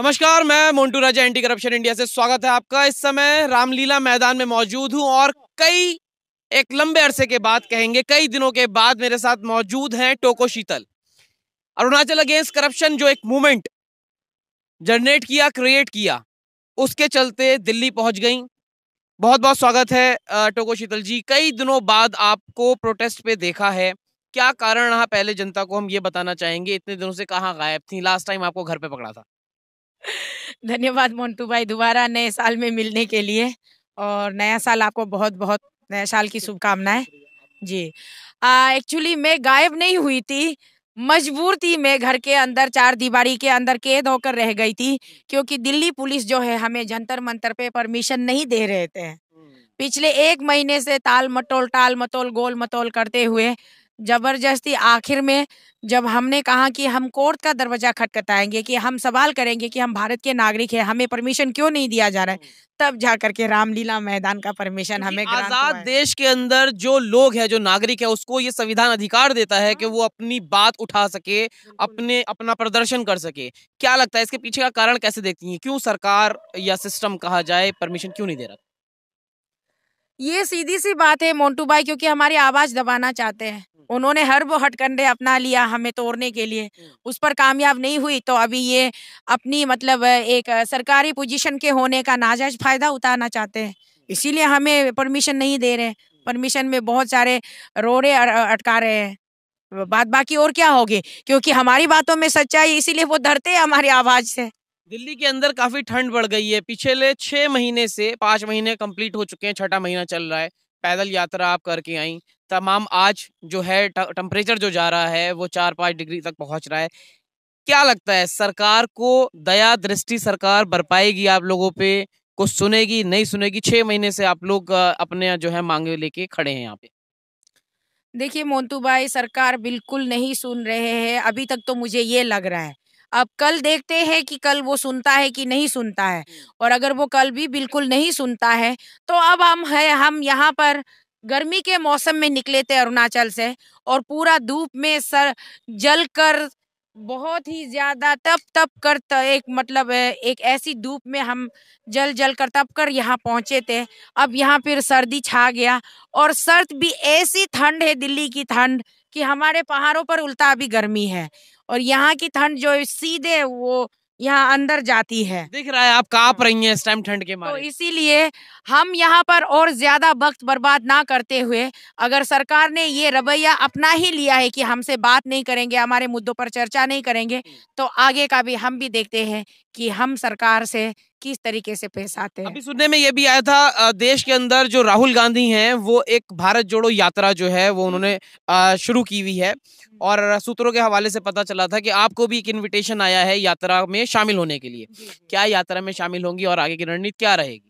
नमस्कार मैं Montu Raja anti corruption India से स्वागत है आपका इस समय रामलीला मैदान में मौजूद हूं और कई एक लंबे अरसे के बाद कहेंगे कई दिनों के बाद मेरे साथ मौजूद हैं टोको शीतल अरुणाचल अगेंस्ट करप्शन जो एक मूवमेंट जनरेट किया क्रिएट किया उसके चलते दिल्ली पहुंच गई बहुत बहुत स्वागत है टोको शीतल जी कई दिनों बाद आपको प्रोटेस्ट पे देखा है क्या कारण रहा पहले जनता को हम ये बताना चाहेंगे इतने दिनों से कहाँ गायब थी लास्ट टाइम आपको घर पे पकड़ा था धन्यवाद मोन्टू भाई दोबारा नए साल में मिलने के लिए और नया साल आपको बहुत बहुत नए साल की शुभकामनाएं जी एक्चुअली मैं गायब नहीं हुई थी मजबूर थी मैं घर के अंदर चार दीवारी के अंदर कैद होकर रह गई थी क्योंकि दिल्ली पुलिस जो है हमें जंतर मंतर पे परमिशन नहीं दे रहे थे हम्म। पिछले एक महीने से ताल मटोल टाल मटोल गोल मटोल करते हुए जबरदस्ती आखिर में जब हमने कहा कि हम कोर्ट का दरवाजा खटखटाएंगे कि हम सवाल करेंगे कि हम भारत के नागरिक हैं हमें परमिशन क्यों नहीं दिया जा रहा है हम्म। तब जा करके रामलीला मैदान का परमिशन हमें आजाद देश के अंदर जो लोग है जो नागरिक है उसको ये संविधान अधिकार देता है कि हाँ। वो अपनी बात उठा सके अपने अपना प्रदर्शन कर सके क्या लगता है इसके पीछे का कारण कैसे देखती है क्यों सरकार या सिस्टम कहा जाए परमिशन क्यों नहीं दे रहा ये सीधी सी बात है मोन्टू भाई क्योंकि हमारी आवाज दबाना चाहते हैं उन्होंने हर वो हटकंडे अपना लिया हमें तोड़ने के लिए उस पर कामयाब नहीं हुई तो अभी ये अपनी मतलब एक सरकारी पोजीशन के होने का नाजायज फायदा उतारना चाहते हैं इसीलिए हमें परमिशन नहीं दे रहे परमिशन में बहुत सारे रोड़े अटका रहे हैं बात बाकी और क्या होगी क्योंकि हमारी बातों में सच्चाई इसीलिए वो धरते हैं हमारी आवाज से दिल्ली के अंदर काफी ठंड बढ़ गई है पिछले छह महीने से पांच महीने कंप्लीट हो चुके हैं छठा महीना चल रहा है पैदल यात्रा आप करके आई तमाम आज जो है टेम्परेचर जो जा रहा है वो चार पाँच डिग्री तक पहुंच रहा है क्या लगता है सरकार को दया दृष्टि सरकार बरपाएगी आप लोगों पे कुछ सुनेगी नहीं सुनेगी छः महीने से आप लोग अपने जो है मांगे लेके खड़े हैं यहाँ पे देखिए मोन्तू भाई सरकार बिल्कुल नहीं सुन रहे हैं अभी तक तो मुझे ये लग रहा है अब कल देखते हैं कि कल वो सुनता है कि नहीं सुनता है और अगर वो कल भी बिल्कुल नहीं सुनता है तो अब हम है हम यहाँ पर गर्मी के मौसम में निकले थे अरुणाचल से और पूरा धूप में सर जल कर बहुत ही ज्यादा तप तप कर एक मतलब एक ऐसी धूप में हम जल जल कर तप कर यहाँ पहुंचे थे अब यहाँ फिर सर्दी छा गया और सर्द भी ऐसी ठंड है दिल्ली की ठंड कि हमारे पहाड़ों पर उल्टा भी गर्मी है और यहाँ की ठंड जो सीधे वो यहाँ अंदर जाती है दिख रहा है आप काप हाँ। रही हैं इस टाइम ठंड के तो मारे तो इसीलिए हम यहाँ पर और ज्यादा वक्त बर्बाद ना करते हुए अगर सरकार ने ये रवैया अपना ही लिया है कि हमसे बात नहीं करेंगे हमारे मुद्दों पर चर्चा नहीं करेंगे हम्म। तो आगे का भी हम भी देखते हैं कि हम सरकार से किस तरीके से पैसा आते हैं अभी सुनने में ये भी आया था देश के अंदर जो राहुल गांधी हैं वो एक भारत जोड़ो यात्रा जो है वो उन्होंने हम्म। शुरू की हुई है हम्म। और सूत्रों के हवाले से पता चला था कि आपको भी एक इनविटेशन आया है यात्रा में शामिल होने के लिए क्या यात्रा में शामिल होंगी और आगे की रणनीति क्या रहेगी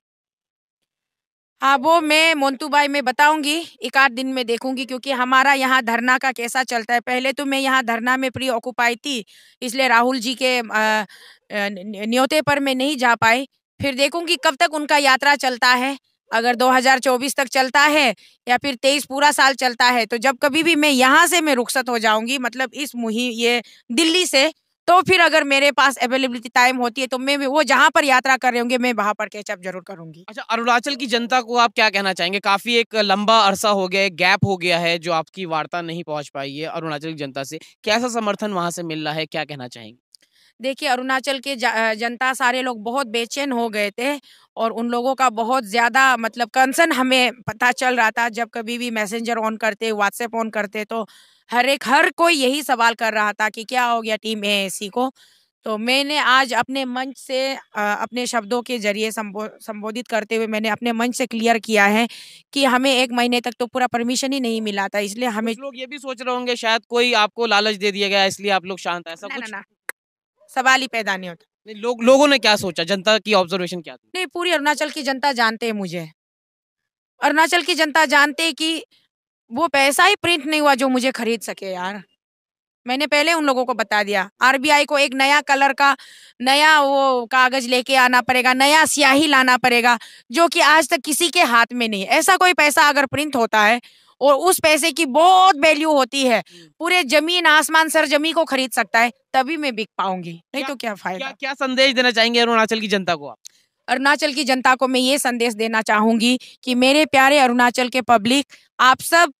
हाँ वो मैं मोन्तूबाई बाई में बताऊंगी एक आध दिन में देखूंगी क्योंकि हमारा यहाँ धरना का कैसा चलता है पहले तो मैं यहाँ धरना में प्री ऑक्यूपाई थी इसलिए राहुल जी के न्योते पर मैं नहीं जा पाई फिर देखूंगी कब तक उनका यात्रा चलता है अगर 2024 तक चलता है या फिर 23 पूरा साल चलता है तो जब कभी भी मैं यहाँ से मैं रुखसत हो जाऊंगी मतलब इस मुहिम ये दिल्ली से तो फिर अगर मेरे पास अवेलेबिलिटी टाइम होती है तो मैं वो जहाँ पर यात्रा कर रहे होंगे मैं वहाँ पर कैचअप जरूर करूंगी अच्छा अरुणाचल की जनता को आप क्या कहना चाहेंगे काफी एक लंबा अरसा हो गया गैप हो गया है जो आपकी वार्ता नहीं पहुंच पाई है अरुणाचल की जनता से कैसा समर्थन वहाँ से मिल रहा है क्या कहना चाहेंगे देखिए अरुणाचल के जनता सारे लोग बहुत बेचैन हो गए थे और उन लोगों का बहुत ज़्यादा मतलब कंसर्न हमें पता चल रहा था जब कभी भी मैसेंजर ऑन करते व्हाट्सएप ऑन करते तो हर एक हर कोई यही सवाल कर रहा था कि क्या हो गया टीम ए को तो मैंने आज अपने मंच से अपने शब्दों के जरिए संबो, संबोधित करते हुए मैंने अपने मंच से क्लियर किया है कि हमें एक महीने तक तो पूरा परमिशन ही नहीं मिला था इसलिए हमें लोग ये भी सोच रहे होंगे शायद कोई आपको लालच दे दिया गया इसलिए आप लोग शांत है ऐसा ना, कुछ ना, ना, सवाल ही पैदा नहीं होता लो, लोगों ने क्या सोचा जनता की ऑब्जर्वेशन क्या थी नहीं पूरी अरुणाचल की जनता जानते है मुझे अरुणाचल की जनता जानते है कि वो पैसा ही प्रिंट नहीं हुआ जो मुझे खरीद सके यार मैंने पहले उन लोगों को बता दिया आरबीआई को एक नया कलर का नया वो कागज लेके आना पड़ेगा नया स्याही लाना पड़ेगा जो कि आज तक किसी के हाथ में नहीं ऐसा कोई पैसा अगर प्रिंट होता है और उस पैसे की बहुत वैल्यू होती है हम्म। पूरे जमीन आसमान सर जमी को खरीद सकता है तभी मैं बिक पाऊंगी नहीं क्या, तो क्या फायदा क्या, क्या संदेश देना चाहेंगे अरुणाचल की जनता को आप अरुणाचल की जनता को मैं ये संदेश देना चाहूंगी कि मेरे प्यारे अरुणाचल के पब्लिक आप सब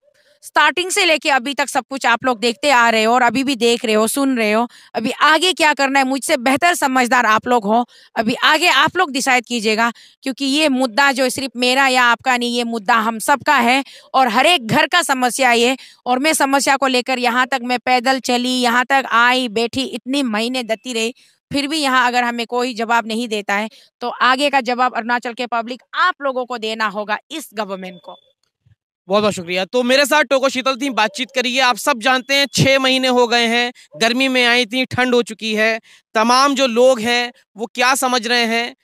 स्टार्टिंग से लेके अभी तक सब कुछ आप लोग देखते आ रहे हो और अभी भी देख रहे हो सुन रहे हो अभी आगे क्या करना है मुझसे बेहतर समझदार आप लोग हो अभी आगे आप लोग डिसाइड कीजिएगा क्योंकि ये मुद्दा जो सिर्फ मेरा या आपका नहीं ये मुद्दा हम सबका है और हर एक घर का समस्या ये और मैं समस्या को लेकर यहाँ तक मैं पैदल चली यहाँ तक आई बैठी इतने महीने दती रही फिर भी यहाँ अगर हमें कोई जवाब नहीं देता है तो आगे का जवाब अरुणाचल के पब्लिक आप लोगों को देना होगा इस गवर्नमेंट को बहुत बहुत शुक्रिया तो मेरे साथ टोको शीतल थी बातचीत करिए आप सब जानते हैं छः महीने हो गए हैं गर्मी में आई थी ठंड हो चुकी है तमाम जो लोग हैं वो क्या समझ रहे हैं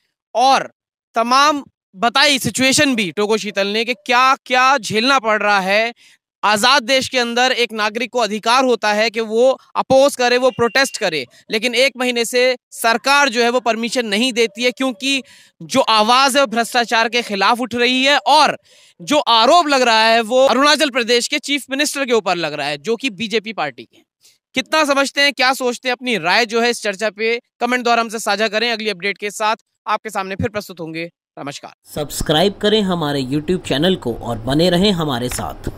और तमाम बताई सिचुएशन भी टोको शीतल ने कि क्या क्या झेलना पड़ रहा है आज़ाद देश के अंदर एक नागरिक को अधिकार होता है कि वो अपोज करे वो प्रोटेस्ट करे लेकिन एक महीने से सरकार जो है वो परमिशन नहीं देती है क्योंकि जो आवाज़ है भ्रष्टाचार के खिलाफ उठ रही है और जो आरोप लग रहा है वो अरुणाचल प्रदेश के चीफ मिनिस्टर के ऊपर लग रहा है जो कि बीजेपी पार्टी के कितना समझते हैं क्या सोचते हैं अपनी राय जो है इस चर्चा पे कमेंट द्वारा हमसे साझा करें अगली अपडेट के साथ आपके सामने फिर प्रस्तुत होंगे नमस्कार सब्सक्राइब करें हमारे यूट्यूब चैनल को और बने रहें हमारे साथ